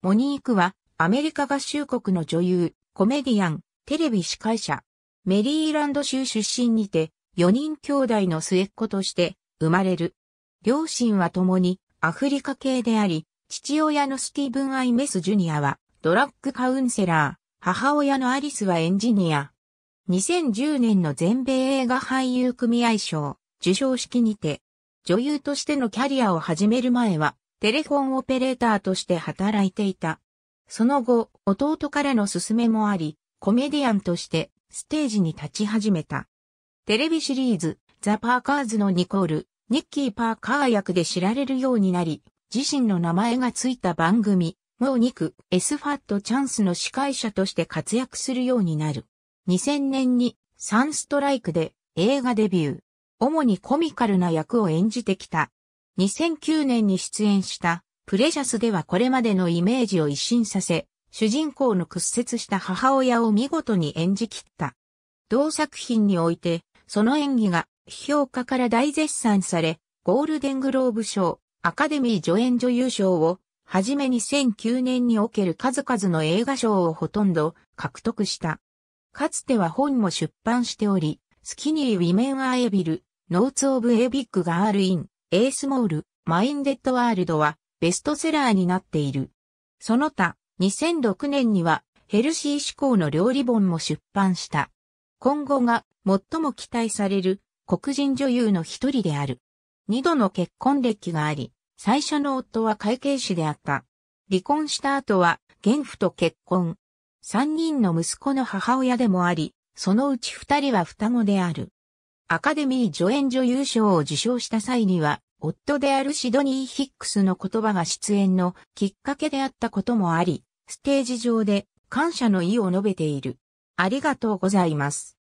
モニークは、アメリカ合衆国の女優、コメディアン、テレビ司会者、メリーランド州出身にて、4人兄弟の末っ子として生まれる。両親は共にアフリカ系であり、父親のスティーブン・アイ・メス・ジュニアはドラッグカウンセラー、母親のアリスはエンジニア。2010年の全米映画俳優組合賞受賞式にて、女優としてのキャリアを始める前は、テレフォンオペレーターとして働いていた。その後、弟からの勧めもあり、コメディアンとしてステージに立ち始めた。テレビシリーズ、ザ・パーカーズのニコール、ニッキー・パーカー役で知られるようになり、自身の名前がついた番組、もうク、区、スファットチャンスの司会者として活躍するようになる。2000年にサンストライクで映画デビュー。主にコミカルな役を演じてきた。2009年に出演した、プレシャスではこれまでのイメージを一新させ、主人公の屈折した母親を見事に演じ切った。同作品において、その演技が、評価から大絶賛され、ゴールデングローブ賞、アカデミー助演女優賞を、はじめ2009年における数々の映画賞をほとんど獲得した。かつては本も出版しており、スキニー・ウィメン・ア・エビル、ノーツ・オブ・エビッグ・ガール・イン、エースモール、マインデッドワールドはベストセラーになっている。その他、2006年にはヘルシー志向の料理本も出版した。今後が最も期待される黒人女優の一人である。二度の結婚歴があり、最初の夫は会計士であった。離婚した後は、現夫と結婚。三人の息子の母親でもあり、そのうち二人は双子である。アカデミー助演女優賞を受賞した際には、夫であるシドニー・ヒックスの言葉が出演のきっかけであったこともあり、ステージ上で感謝の意を述べている。ありがとうございます。